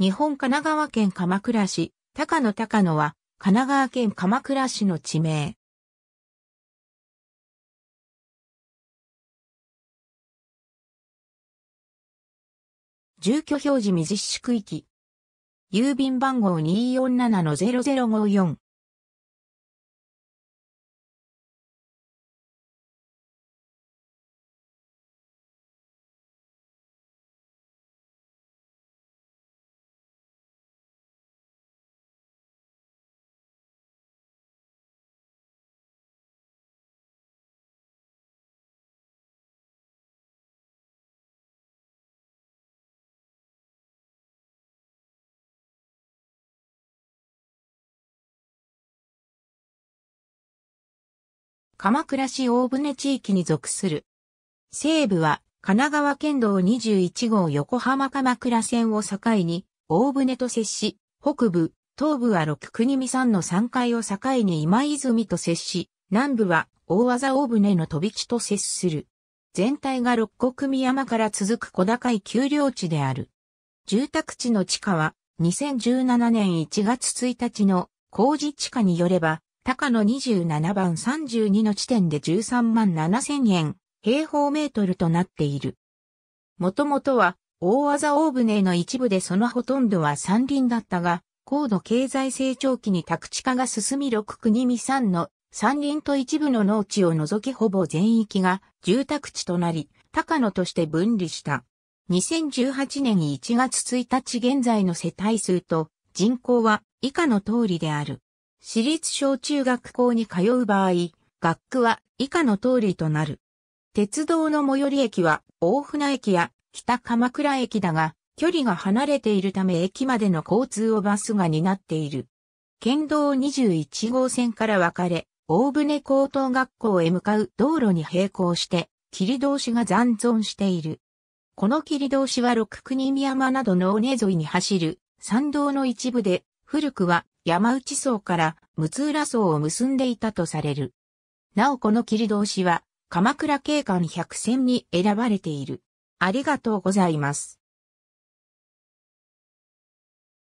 日本神奈川県鎌倉市、高野高野は、神奈川県鎌倉市の地名。住居表示未実施区域。郵便番号247-0054。鎌倉市大船地域に属する。西部は神奈川県道21号横浜鎌倉線を境に大船と接し、北部、東部は六国見山の山階を境に今泉と接し、南部は大技大船の飛び地と接する。全体が六国山から続く小高い丘陵地である。住宅地の地下は2017年1月1日の工事地下によれば高野27番32の地点で13万7000円、平方メートルとなっている。もともとは、大技大船の一部でそのほとんどは山林だったが、高度経済成長期に宅地化が進み6国未産の山林と一部の農地を除きほぼ全域が住宅地となり、高野として分離した。2018年1月1日現在の世帯数と人口は以下の通りである。私立小中学校に通う場合、学区は以下の通りとなる。鉄道の最寄り駅は大船駅や北鎌倉駅だが、距離が離れているため駅までの交通をバスが担っている。県道21号線から分かれ、大船高等学校へ向かう道路に並行して、切通しが残存している。この切通しは六国宮山などの尾根沿いに走る、山道の一部で、古くは山内層から六浦層を結んでいたとされる。なおこの切り通しは、鎌倉景観百選に選ばれている。ありがとうございます。